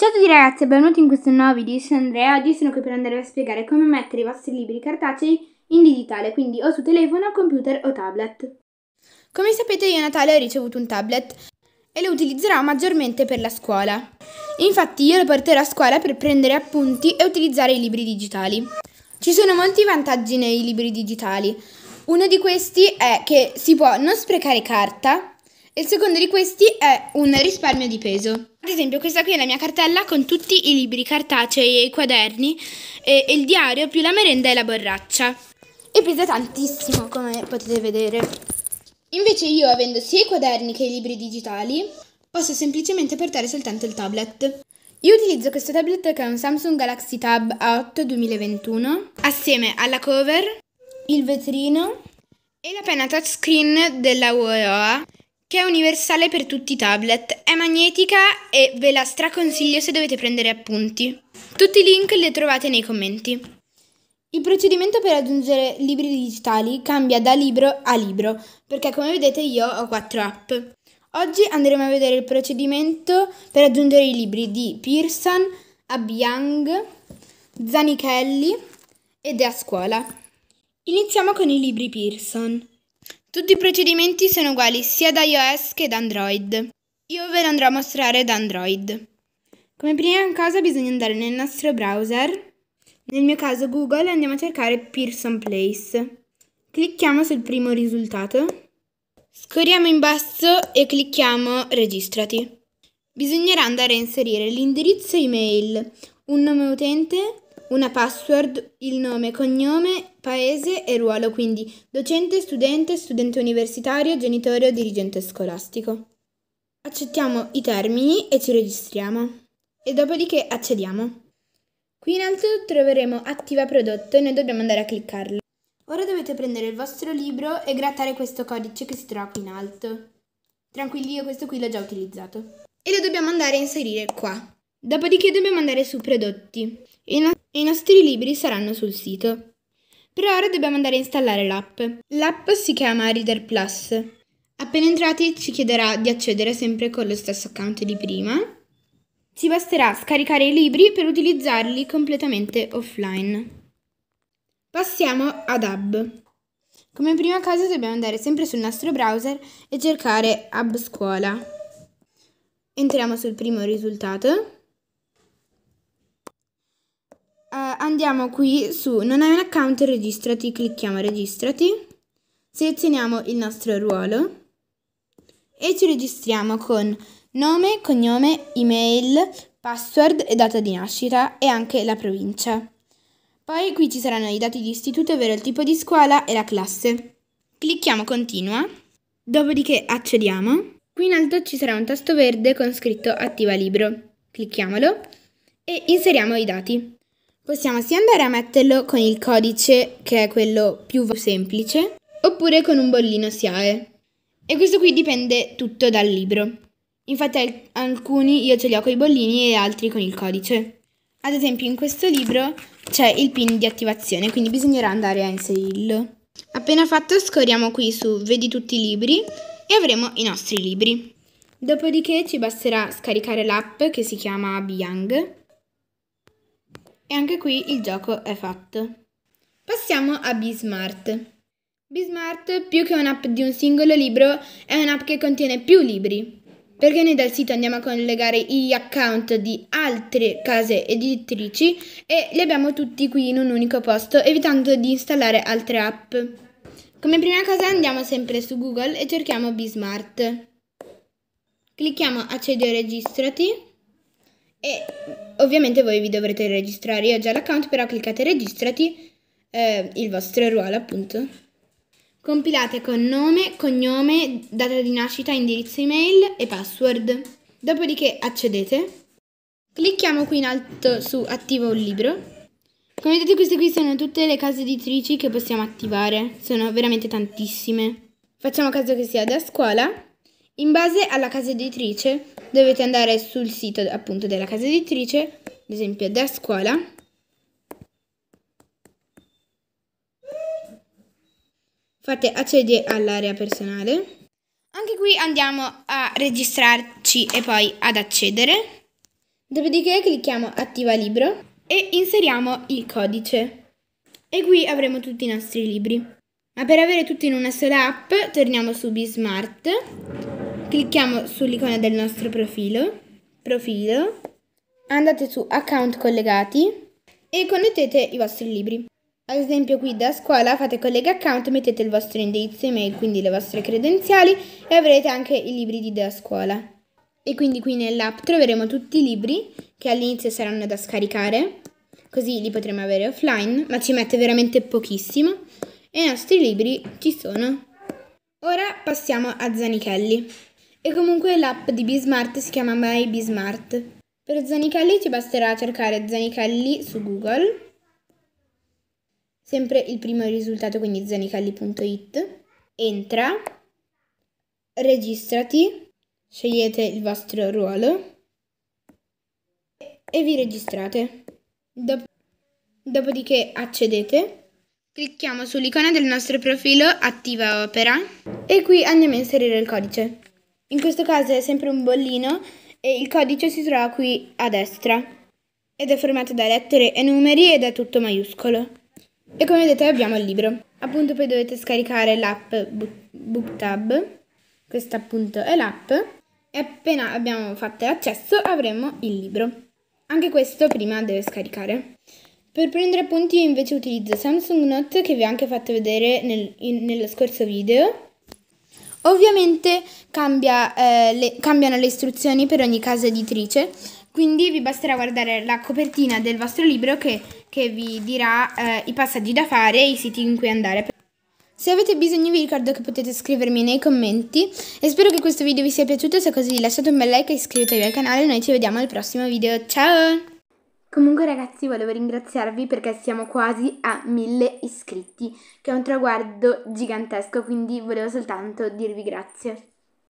Ciao a tutti ragazzi e benvenuti in questo nuovo video, io sono Andrea, oggi sono qui per andare a spiegare come mettere i vostri libri cartacei in digitale, quindi o su telefono, computer o tablet. Come sapete io a Natale ho ricevuto un tablet e lo utilizzerò maggiormente per la scuola. Infatti io lo porterò a scuola per prendere appunti e utilizzare i libri digitali. Ci sono molti vantaggi nei libri digitali. Uno di questi è che si può non sprecare carta, il secondo di questi è un risparmio di peso. Ad esempio, questa qui è la mia cartella con tutti i libri cartacei e i quaderni, e il diario più la merenda e la borraccia. E pesa tantissimo, come potete vedere. Invece io, avendo sia i quaderni che i libri digitali, posso semplicemente portare soltanto il tablet. Io utilizzo questo tablet che è un Samsung Galaxy Tab A8 2021 assieme alla cover, il vetrino e la penna touchscreen della UOA che è universale per tutti i tablet, è magnetica e ve la straconsiglio se dovete prendere appunti. Tutti i link li trovate nei commenti. Il procedimento per aggiungere libri digitali cambia da libro a libro, perché come vedete io ho quattro app. Oggi andremo a vedere il procedimento per aggiungere i libri di Pearson, Abbiang, Zanichelli ed è a scuola. Iniziamo con i libri Pearson. Tutti i procedimenti sono uguali sia da iOS che da Android. Io ve lo andrò a mostrare da Android. Come prima cosa bisogna andare nel nostro browser, nel mio caso Google, e andiamo a cercare Pearson Place. Clicchiamo sul primo risultato, scorriamo in basso e clicchiamo Registrati. Bisognerà andare a inserire l'indirizzo email, un nome utente una password, il nome, cognome, paese e ruolo, quindi docente, studente, studente universitario, genitore o dirigente scolastico. Accettiamo i termini e ci registriamo. E dopodiché accediamo. Qui in alto troveremo attiva prodotto e noi dobbiamo andare a cliccarlo. Ora dovete prendere il vostro libro e grattare questo codice che si trova qui in alto. Tranquilli, io questo qui l'ho già utilizzato. E lo dobbiamo andare a inserire qua. Dopodiché dobbiamo andare su prodotti e i, no- i nostri libri saranno sul sito. Per ora dobbiamo andare a installare l'app. L'app si chiama Reader Plus. Appena entrati ci chiederà di accedere sempre con lo stesso account di prima. Ci basterà scaricare i libri per utilizzarli completamente offline. Passiamo ad Hub. Come prima cosa dobbiamo andare sempre sul nostro browser e cercare Hub Scuola. Entriamo sul primo risultato Uh, andiamo qui su non hai un account, registrati, clicchiamo registrati, selezioniamo il nostro ruolo e ci registriamo con nome, cognome, email, password e data di nascita e anche la provincia. Poi qui ci saranno i dati di istituto, ovvero il tipo di scuola e la classe. Clicchiamo continua, dopodiché accediamo. Qui in alto ci sarà un tasto verde con scritto attiva libro. Clicchiamolo e inseriamo i dati. Possiamo sia andare a metterlo con il codice, che è quello più semplice, oppure con un bollino SIAE. E questo qui dipende tutto dal libro. Infatti alcuni io ce li ho con i bollini e altri con il codice. Ad esempio in questo libro c'è il pin di attivazione, quindi bisognerà andare a inserirlo. Appena fatto scorriamo qui su Vedi tutti i libri e avremo i nostri libri. Dopodiché ci basterà scaricare l'app che si chiama Biyang e anche qui il gioco è fatto. Passiamo a Bismart. Bismart, più che un'app di un singolo libro, è un'app che contiene più libri. Perché noi dal sito andiamo a collegare gli account di altre case editrici e li abbiamo tutti qui in un unico posto, evitando di installare altre app. Come prima cosa andiamo sempre su Google e cerchiamo Bismart. Clicchiamo accedi o registrati e mm, ovviamente voi vi dovrete registrare. Io ho già l'account, però cliccate registrati, eh, il vostro ruolo appunto. Compilate con nome, cognome, data di nascita, indirizzo email e password. Dopodiché accedete. Clicchiamo qui in alto su attivo un libro. Come vedete queste qui sono tutte le case editrici che possiamo attivare, sono veramente tantissime. Facciamo caso che sia da scuola, in base alla casa editrice dovete andare sul sito appunto della casa editrice, ad esempio da scuola, fate accedi all'area personale. Anche qui andiamo a registrarci e poi ad accedere. Dopodiché clicchiamo attiva libro e inseriamo il codice. E qui avremo tutti i nostri libri. Ma per avere tutti in una sola app torniamo su Bismart Clicchiamo sull'icona del nostro profilo, profilo, andate su account collegati e connettete i vostri libri. Ad esempio qui da scuola fate collega account, mettete il vostro indirizzo email, quindi le vostre credenziali e avrete anche i libri di da scuola. E quindi qui nell'app troveremo tutti i libri che all'inizio saranno da scaricare, così li potremo avere offline, ma ci mette veramente pochissimo e i nostri libri ci sono. Ora passiamo a Zanichelli. E comunque l'app di Bismart si chiama My Bismart. Per Zanicalli ti basterà cercare Zanicalli su Google, sempre il primo risultato, quindi zanicalli.it. Entra, registrati, scegliete il vostro ruolo e vi registrate. Dop- dopodiché accedete, clicchiamo sull'icona del nostro profilo Attiva Opera e qui andiamo a inserire il codice. In questo caso è sempre un bollino e il codice si trova qui a destra ed è formato da lettere e numeri ed è tutto maiuscolo. E come vedete abbiamo il libro. Appunto poi dovete scaricare l'app BookTab, questa appunto è l'app, e appena abbiamo fatto l'accesso avremo il libro. Anche questo prima deve scaricare. Per prendere appunti invece utilizzo Samsung Note che vi ho anche fatto vedere nel, in, nello scorso video Ovviamente cambia, eh, le, cambiano le istruzioni per ogni casa editrice, quindi vi basterà guardare la copertina del vostro libro che, che vi dirà eh, i passaggi da fare e i siti in cui andare. Se avete bisogno vi ricordo che potete scrivermi nei commenti e spero che questo video vi sia piaciuto, se così lasciate un bel like e iscrivetevi al canale, noi ci vediamo al prossimo video, ciao! Comunque ragazzi volevo ringraziarvi perché siamo quasi a mille iscritti, che è un traguardo gigantesco, quindi volevo soltanto dirvi grazie.